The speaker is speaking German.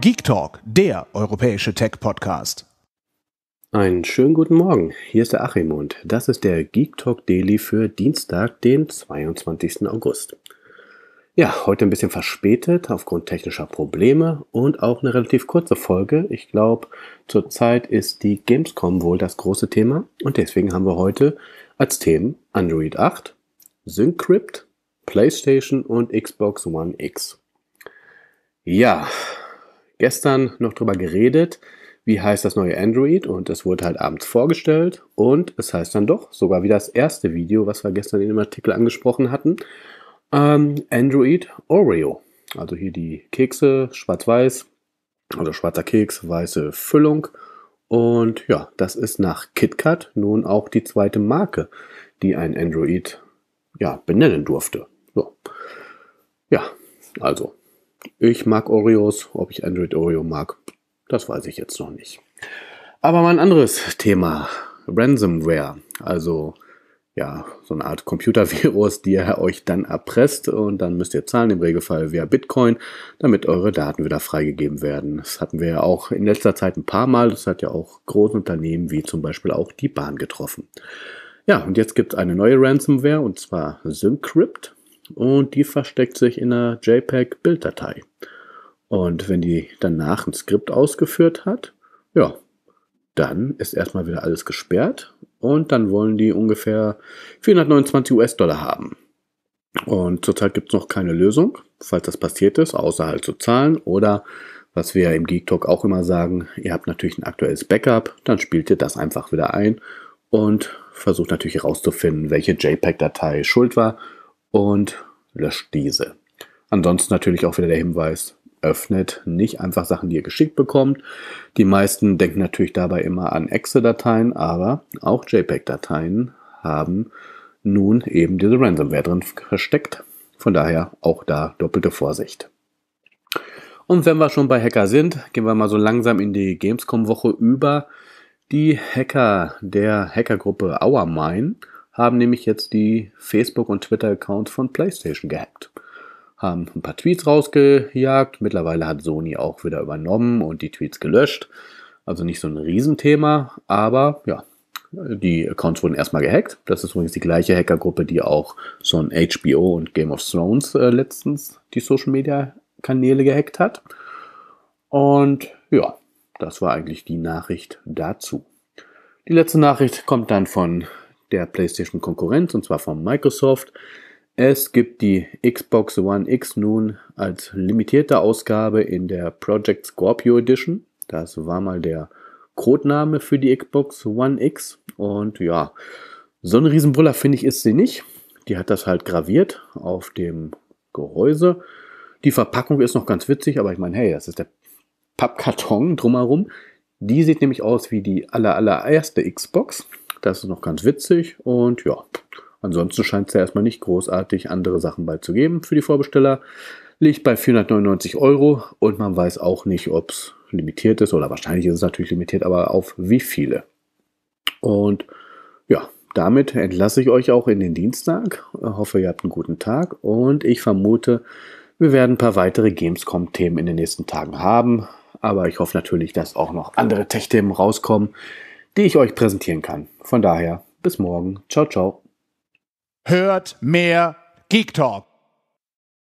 Geek Talk, der europäische Tech-Podcast. Einen schönen guten Morgen. Hier ist der Achim und das ist der Geek Talk Daily für Dienstag, den 22. August. Ja, heute ein bisschen verspätet aufgrund technischer Probleme und auch eine relativ kurze Folge. Ich glaube, zurzeit ist die Gamescom wohl das große Thema und deswegen haben wir heute als Themen Android 8, Syncrypt, PlayStation und Xbox One X. Ja, gestern noch drüber geredet, wie heißt das neue Android und es wurde halt abends vorgestellt und es heißt dann doch sogar wie das erste Video, was wir gestern in dem Artikel angesprochen hatten, ähm, Android Oreo. Also hier die Kekse, schwarz-weiß, also schwarzer Keks, weiße Füllung. Und ja, das ist nach KitKat nun auch die zweite Marke, die ein Android ja, benennen durfte. So. Ja, also ich mag Oreos. Ob ich Android Oreo mag, das weiß ich jetzt noch nicht. Aber mal ein anderes Thema. Ransomware. Also ja, so eine Art Computervirus, die er euch dann erpresst und dann müsst ihr zahlen, im Regelfall via Bitcoin, damit eure Daten wieder freigegeben werden. Das hatten wir ja auch in letzter Zeit ein paar Mal. Das hat ja auch große Unternehmen wie zum Beispiel auch die Bahn getroffen. Ja, und jetzt gibt es eine neue Ransomware und zwar Syncrypt und die versteckt sich in einer JPEG-Bilddatei. Und wenn die danach ein Skript ausgeführt hat, ja, dann ist erstmal wieder alles gesperrt und dann wollen die ungefähr 429 US-Dollar haben. Und zurzeit gibt es noch keine Lösung, falls das passiert ist, außer halt zu zahlen oder was wir im Geek Talk auch immer sagen, ihr habt natürlich ein aktuelles Backup, dann spielt ihr das einfach wieder ein und versucht natürlich herauszufinden, welche JPEG-Datei schuld war und löscht diese. Ansonsten natürlich auch wieder der Hinweis, öffnet nicht einfach Sachen, die ihr geschickt bekommt. Die meisten denken natürlich dabei immer an excel dateien aber auch JPEG-Dateien haben nun eben diese Ransomware drin versteckt. Von daher auch da doppelte Vorsicht. Und wenn wir schon bei Hacker sind, gehen wir mal so langsam in die Gamescom-Woche über. Die Hacker der Hackergruppe Our Mine haben nämlich jetzt die Facebook- und Twitter-Accounts von PlayStation gehackt. Haben ein paar Tweets rausgejagt, mittlerweile hat Sony auch wieder übernommen und die Tweets gelöscht. Also nicht so ein Riesenthema, aber ja, die Accounts wurden erstmal gehackt. Das ist übrigens die gleiche Hackergruppe, die auch so ein HBO und Game of Thrones äh, letztens die Social Media Kanäle gehackt hat. Und ja, das war eigentlich die Nachricht dazu. Die letzte Nachricht kommt dann von der PlayStation-Konkurrenz, und zwar von Microsoft. Es gibt die Xbox One X nun als limitierte Ausgabe in der Project Scorpio Edition. Das war mal der Codename für die Xbox One X. Und ja, so ein Riesenbrüller finde ich ist sie nicht. Die hat das halt graviert auf dem Gehäuse. Die Verpackung ist noch ganz witzig, aber ich meine, hey, das ist der Pappkarton drumherum. Die sieht nämlich aus wie die aller allererste Xbox. Das ist noch ganz witzig und ja, ansonsten scheint es ja erstmal nicht großartig andere Sachen bald zu geben für die Vorbesteller. Liegt bei 499 Euro und man weiß auch nicht, ob es limitiert ist oder wahrscheinlich ist es natürlich limitiert, aber auf wie viele. Und ja, damit entlasse ich euch auch in den Dienstag. Ich hoffe, ihr habt einen guten Tag und ich vermute, wir werden ein paar weitere Gamescom-Themen in den nächsten Tagen haben. Aber ich hoffe natürlich, dass auch noch andere Tech-Themen rauskommen, die ich euch präsentieren kann. Von daher, bis morgen. Ciao, ciao. Hört mehr Geek Talk.